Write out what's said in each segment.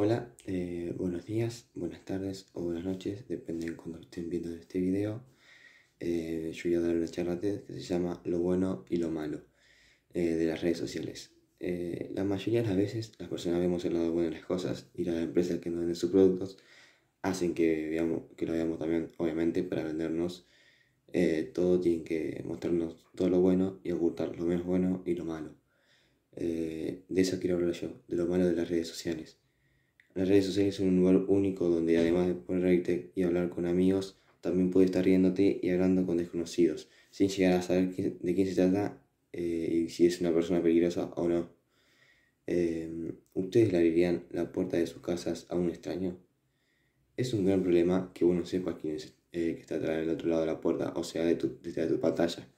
Hola, eh, buenos días, buenas tardes o buenas noches, depende de cuando estén viendo este video. Eh, yo voy a dar una charla que se llama Lo bueno y lo malo eh, de las redes sociales. la mayoría de las veces las personas vemos el lado bueno de las cosas y las empresas que nos venden sus productos hacen que, veamos, que lo veamos también, obviamente, para vendernos. todo tienen que mostrarnos todo lo bueno y ocultar lo menos bueno y lo malo. de eso quiero hablar yo, de lo malo de las redes sociales. Las redes sociales son un lugar único donde además de poder y hablar con amigos, también puedes estar riéndote y hablando con desconocidos, sin llegar a saber de quién se trata eh, y si es una persona peligrosa o no. Em, ¿Ustedes le abrirían la puerta de sus casas a un extraño? Es un gran problema que uno no sepas quién es eh, que está atrás del otro lado de la puerta, o sea, de tu, tu pantalla.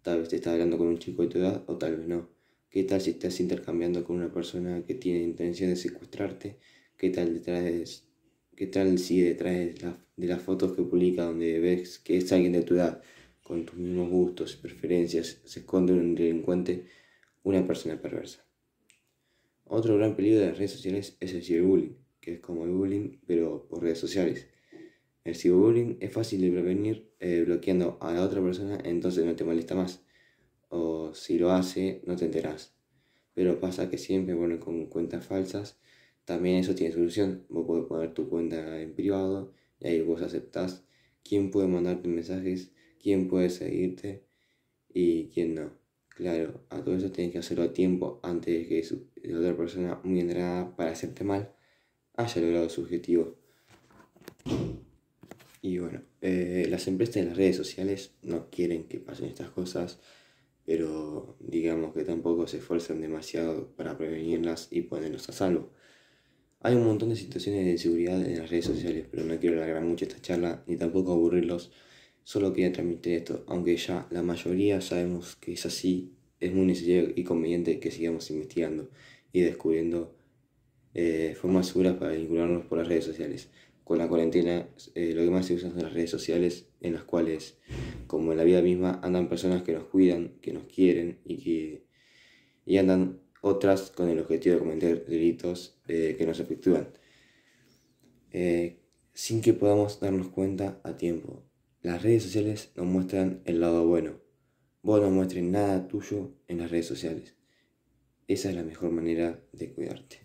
Tal vez te estás hablando con un chico de tu edad o tal vez no. ¿Qué tal si estás intercambiando con una persona que tiene intención de secuestrarte ¿Qué tal, si detrás de, las fotos que publica donde ves que es alguien de tu edad, con tus mismos gustos, y preferencias, se esconde un delincuente, una persona perversa? Otro gran peligro de las redes sociales es el cyberbullying que es como el bullying, pero por redes sociales. El cyberbullying es fácil de prevenir eh, bloqueando a la otra persona, entonces no te molesta más. O si lo hace, no te enterás. Pero pasa que siempre ponen con cuentas falsas también eso tiene solución. Vos podés poner tu cuenta en privado y ahí vos aceptás quién puede mandarte mensajes, quién puede seguirte y quién no. Claro, a todo eso tienes que hacerlo a tiempo antes de que la otra persona muy entrenada para hacerte mal haya logrado su objetivo. Y bueno, eh, las empresas de las redes sociales no quieren que pasen estas cosas, pero digamos que tampoco se esfuerzan demasiado para prevenirlas y ponerlos a salvo. Hay un montón de situaciones de inseguridad en las redes sociales, pero no quiero alargar mucho esta charla ni tampoco aburrirlos. Solo quería transmitir esto, aunque ya la mayoría sabemos que es así, es muy necesario y conveniente que sigamos investigando y descubriendo eh, formas seguras para vincularnos por las redes sociales. Con la cuarentena, eh, lo que más se usa son las redes sociales, en las cuales, como en la vida misma, andan personas que nos cuidan, que nos quieren y que y andan otras con el objetivo de cometer delitos eh, que nos efectúan, eh, sin que podamos darnos cuenta a tiempo. Las redes sociales nos muestran el lado bueno. Vos no muestres nada tuyo en las redes sociales. Esa es la mejor manera de cuidarte.